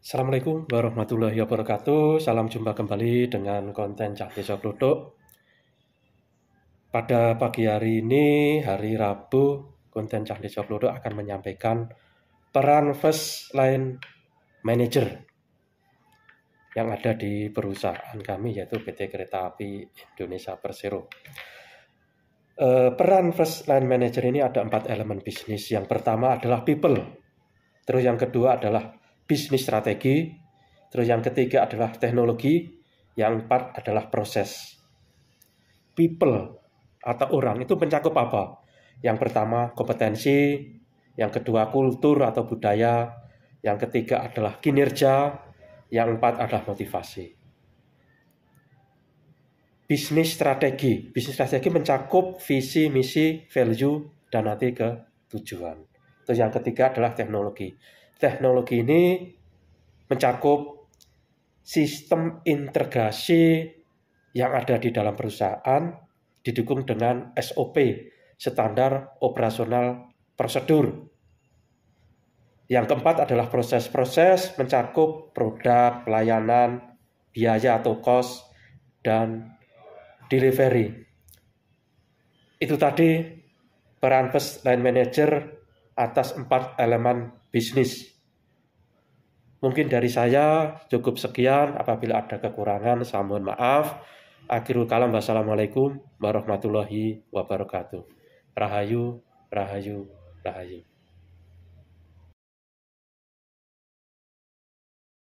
Assalamualaikum warahmatullahi wabarakatuh. Salam jumpa kembali dengan konten Cak Desa Klutuk. Pada pagi hari ini, hari Rabu, konten Cak Desa Klutuk akan menyampaikan peran first line manager yang ada di perusahaan kami yaitu PT Kereta Api Indonesia Persero. Eh, peran first line manager ini ada empat elemen bisnis. Yang pertama adalah people. Terus yang kedua adalah bisnis strategi, terus yang ketiga adalah teknologi, yang empat adalah proses. People atau orang itu mencakup apa? Yang pertama kompetensi, yang kedua kultur atau budaya, yang ketiga adalah kinerja, yang empat adalah motivasi. Bisnis strategi, bisnis strategi mencakup visi, misi, value, dan nanti ke tujuan. Terus yang ketiga adalah teknologi teknologi ini mencakup sistem integrasi yang ada di dalam perusahaan didukung dengan SOP, standar operasional prosedur. Yang keempat adalah proses-proses mencakup produk, pelayanan, biaya atau cost, dan delivery. Itu tadi peran first line manager atas empat elemen bisnis. Mungkin dari saya cukup sekian. Apabila ada kekurangan, saya mohon maaf. Akhirul kalam, wassalamualaikum warahmatullahi wabarakatuh. Rahayu, rahayu, rahayu.